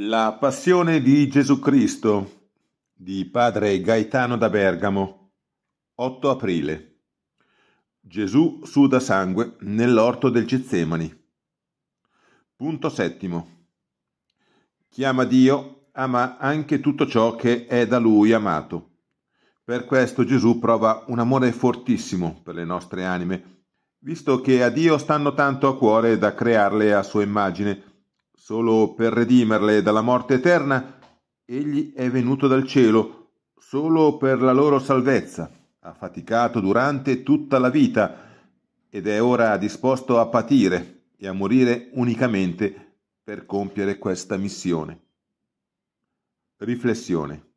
La Passione di Gesù Cristo di Padre Gaetano da Bergamo 8 aprile Gesù suda sangue nell'orto del Getsemani Punto settimo Chiama Dio, ama anche tutto ciò che è da Lui amato. Per questo Gesù prova un amore fortissimo per le nostre anime, visto che a Dio stanno tanto a cuore da crearle a sua immagine – Solo per redimerle dalla morte eterna, egli è venuto dal cielo, solo per la loro salvezza. Ha faticato durante tutta la vita ed è ora disposto a patire e a morire unicamente per compiere questa missione. Riflessione.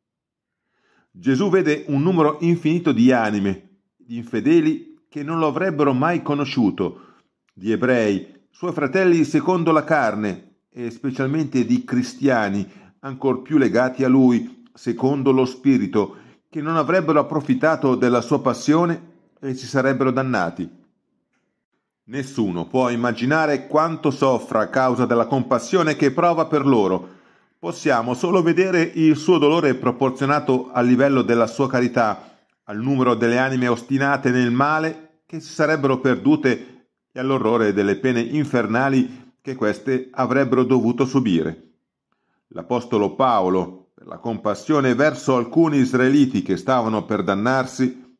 Gesù vede un numero infinito di anime, di infedeli che non lo avrebbero mai conosciuto, di ebrei, suoi fratelli secondo la carne, e specialmente di cristiani, ancor più legati a lui, secondo lo Spirito, che non avrebbero approfittato della sua passione e si sarebbero dannati. Nessuno può immaginare quanto soffra a causa della compassione che prova per loro. Possiamo solo vedere il suo dolore proporzionato al livello della sua carità, al numero delle anime ostinate nel male che si sarebbero perdute e all'orrore delle pene infernali che queste avrebbero dovuto subire. L'Apostolo Paolo, per la compassione verso alcuni israeliti che stavano per dannarsi,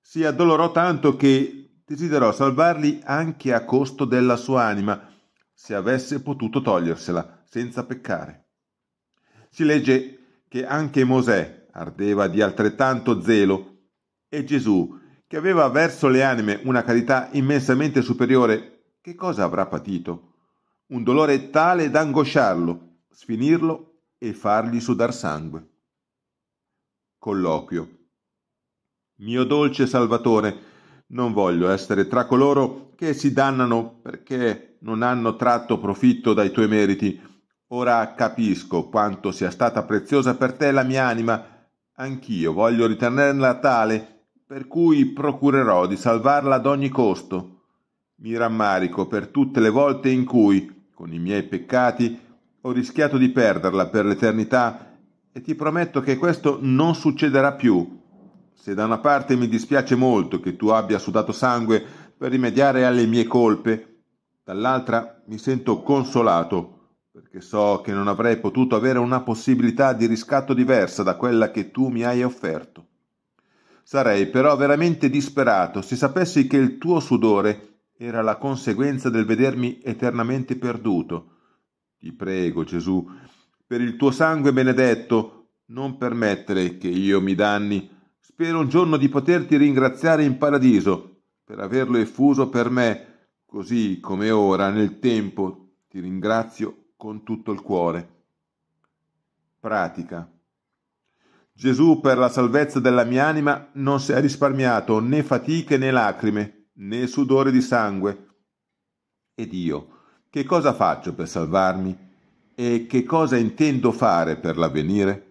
si addolorò tanto che desiderò salvarli anche a costo della sua anima, se avesse potuto togliersela senza peccare. Si legge che anche Mosè ardeva di altrettanto zelo e Gesù, che aveva verso le anime una carità immensamente superiore, che cosa avrà patito? un dolore tale da angosciarlo, sfinirlo e fargli sudar sangue. Colloquio. Mio dolce Salvatore, non voglio essere tra coloro che si dannano perché non hanno tratto profitto dai tuoi meriti. Ora capisco quanto sia stata preziosa per te la mia anima. Anch'io voglio ritenerla tale, per cui procurerò di salvarla ad ogni costo. Mi rammarico per tutte le volte in cui, con i miei peccati, ho rischiato di perderla per l'eternità e ti prometto che questo non succederà più. Se da una parte mi dispiace molto che tu abbia sudato sangue per rimediare alle mie colpe, dall'altra mi sento consolato perché so che non avrei potuto avere una possibilità di riscatto diversa da quella che tu mi hai offerto. Sarei però veramente disperato se sapessi che il tuo sudore era la conseguenza del vedermi eternamente perduto. Ti prego, Gesù, per il tuo sangue benedetto, non permettere che io mi danni. Spero un giorno di poterti ringraziare in paradiso per averlo effuso per me, così come ora, nel tempo, ti ringrazio con tutto il cuore. Pratica. Gesù per la salvezza della mia anima non si è risparmiato né fatiche né lacrime né sudore di sangue. Ed io, che cosa faccio per salvarmi? E che cosa intendo fare per l'avvenire?